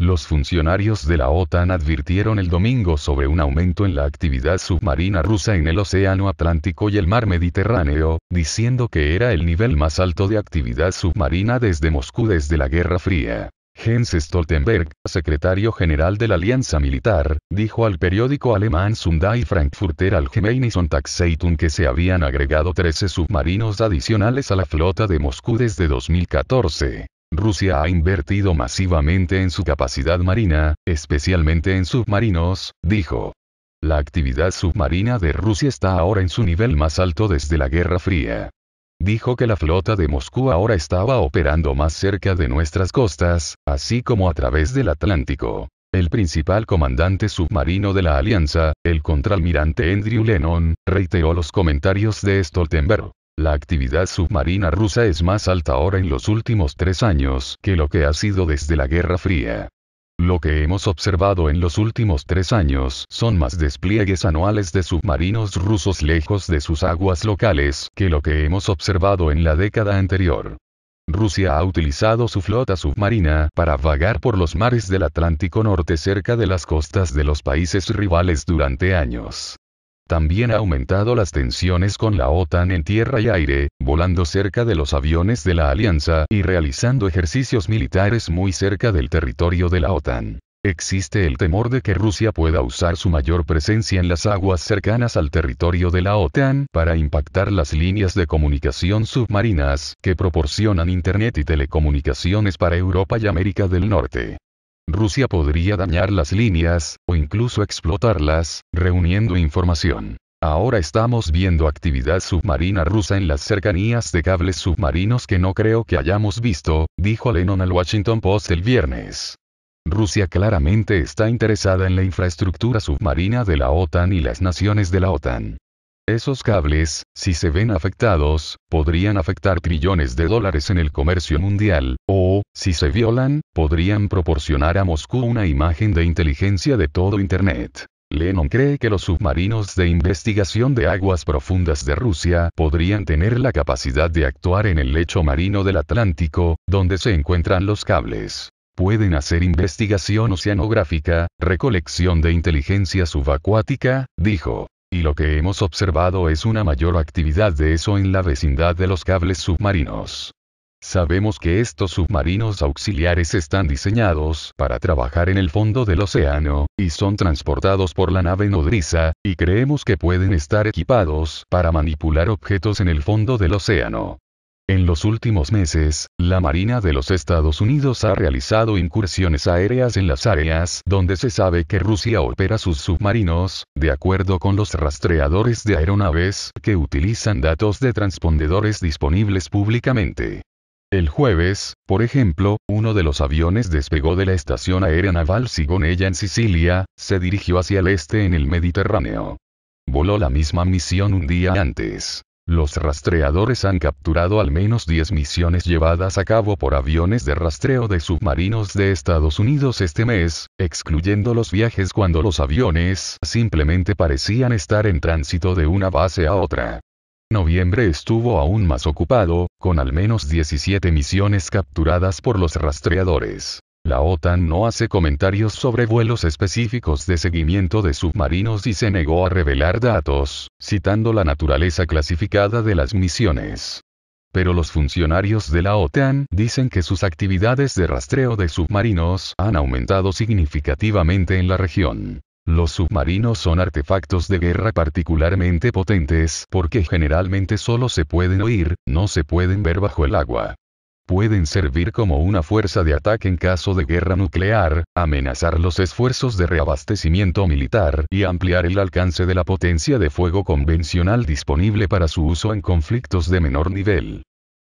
Los funcionarios de la OTAN advirtieron el domingo sobre un aumento en la actividad submarina rusa en el Océano Atlántico y el Mar Mediterráneo, diciendo que era el nivel más alto de actividad submarina desde Moscú desde la Guerra Fría. Jens Stoltenberg, secretario general de la Alianza Militar, dijo al periódico alemán Sunday Frankfurter Allgemeine Zeitung que se habían agregado 13 submarinos adicionales a la flota de Moscú desde 2014. Rusia ha invertido masivamente en su capacidad marina, especialmente en submarinos, dijo. La actividad submarina de Rusia está ahora en su nivel más alto desde la Guerra Fría. Dijo que la flota de Moscú ahora estaba operando más cerca de nuestras costas, así como a través del Atlántico. El principal comandante submarino de la alianza, el contralmirante Andrew Lennon, reiteró los comentarios de Stoltenberg. La actividad submarina rusa es más alta ahora en los últimos tres años que lo que ha sido desde la Guerra Fría. Lo que hemos observado en los últimos tres años son más despliegues anuales de submarinos rusos lejos de sus aguas locales que lo que hemos observado en la década anterior. Rusia ha utilizado su flota submarina para vagar por los mares del Atlántico Norte cerca de las costas de los países rivales durante años. También ha aumentado las tensiones con la OTAN en tierra y aire, volando cerca de los aviones de la Alianza y realizando ejercicios militares muy cerca del territorio de la OTAN. Existe el temor de que Rusia pueda usar su mayor presencia en las aguas cercanas al territorio de la OTAN para impactar las líneas de comunicación submarinas que proporcionan Internet y telecomunicaciones para Europa y América del Norte. Rusia podría dañar las líneas, o incluso explotarlas, reuniendo información. Ahora estamos viendo actividad submarina rusa en las cercanías de cables submarinos que no creo que hayamos visto, dijo Lennon al Washington Post el viernes. Rusia claramente está interesada en la infraestructura submarina de la OTAN y las naciones de la OTAN. Esos cables, si se ven afectados, podrían afectar trillones de dólares en el comercio mundial, o, si se violan, podrían proporcionar a Moscú una imagen de inteligencia de todo Internet. Lennon cree que los submarinos de investigación de aguas profundas de Rusia podrían tener la capacidad de actuar en el lecho marino del Atlántico, donde se encuentran los cables. Pueden hacer investigación oceanográfica, recolección de inteligencia subacuática, dijo y lo que hemos observado es una mayor actividad de eso en la vecindad de los cables submarinos. Sabemos que estos submarinos auxiliares están diseñados para trabajar en el fondo del océano, y son transportados por la nave nodriza, y creemos que pueden estar equipados para manipular objetos en el fondo del océano. En los últimos meses, la Marina de los Estados Unidos ha realizado incursiones aéreas en las áreas donde se sabe que Rusia opera sus submarinos, de acuerdo con los rastreadores de aeronaves que utilizan datos de transpondedores disponibles públicamente. El jueves, por ejemplo, uno de los aviones despegó de la estación aérea naval Sigonella en Sicilia, se dirigió hacia el este en el Mediterráneo. Voló la misma misión un día antes. Los rastreadores han capturado al menos 10 misiones llevadas a cabo por aviones de rastreo de submarinos de Estados Unidos este mes, excluyendo los viajes cuando los aviones simplemente parecían estar en tránsito de una base a otra. Noviembre estuvo aún más ocupado, con al menos 17 misiones capturadas por los rastreadores. La OTAN no hace comentarios sobre vuelos específicos de seguimiento de submarinos y se negó a revelar datos, citando la naturaleza clasificada de las misiones. Pero los funcionarios de la OTAN dicen que sus actividades de rastreo de submarinos han aumentado significativamente en la región. Los submarinos son artefactos de guerra particularmente potentes porque generalmente solo se pueden oír, no se pueden ver bajo el agua. Pueden servir como una fuerza de ataque en caso de guerra nuclear, amenazar los esfuerzos de reabastecimiento militar y ampliar el alcance de la potencia de fuego convencional disponible para su uso en conflictos de menor nivel.